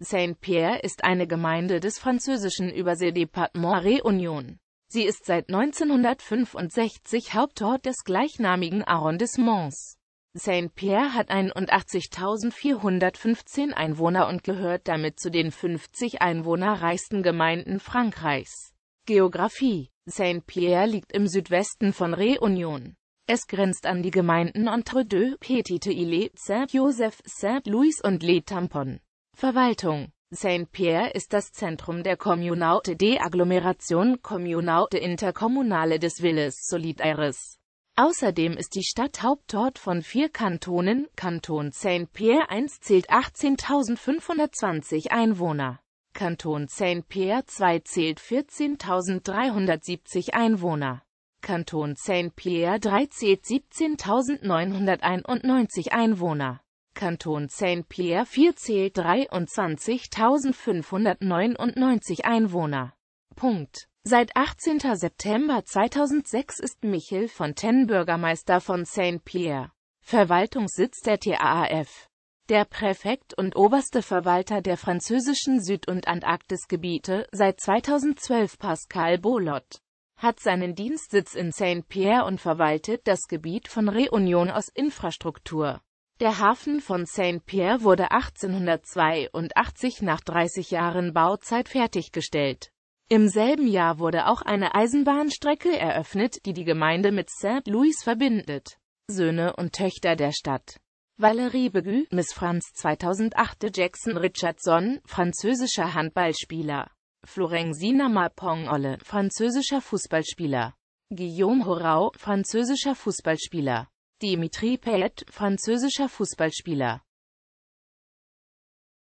Saint-Pierre ist eine Gemeinde des französischen Überseedepartement Réunion. Sie ist seit 1965 Hauptort des gleichnamigen Arrondissements. Saint-Pierre hat 81.415 Einwohner und gehört damit zu den 50 einwohnerreichsten Gemeinden Frankreichs. Geografie Saint-Pierre liegt im Südwesten von Réunion. Es grenzt an die Gemeinden Entre-deux, Petite-Île, Saint-Joseph, Saint-Louis und Les Tampons. Verwaltung Saint-Pierre ist das Zentrum der Communauté de Agglomération Communauté Intercommunale des Villes Solidaires. Außerdem ist die Stadt Hauptort von vier Kantonen, Kanton Saint-Pierre 1 zählt 18.520 Einwohner, Kanton Saint-Pierre 2 zählt 14.370 Einwohner, Kanton Saint-Pierre 3 zählt 17.991 Einwohner. Kanton Saint-Pierre-4 zählt 23.599 Einwohner. Punkt. Seit 18. September 2006 ist Michel Fontaine Bürgermeister von Saint-Pierre, Verwaltungssitz der TAAF. Der Präfekt und oberste Verwalter der französischen Süd- und Antarktisgebiete, seit 2012 Pascal Bolot, hat seinen Dienstsitz in Saint-Pierre und verwaltet das Gebiet von Réunion aus Infrastruktur, der Hafen von Saint-Pierre wurde 1882 nach 30 Jahren Bauzeit fertiggestellt. Im selben Jahr wurde auch eine Eisenbahnstrecke eröffnet, die die Gemeinde mit Saint-Louis verbindet. Söhne und Töchter der Stadt Valérie Begu, Miss Franz 2008 Jackson Richardson, französischer Handballspieler Florensina Mapong-Olle, französischer Fußballspieler Guillaume Horau, französischer Fußballspieler Dimitri Payet, französischer Fußballspieler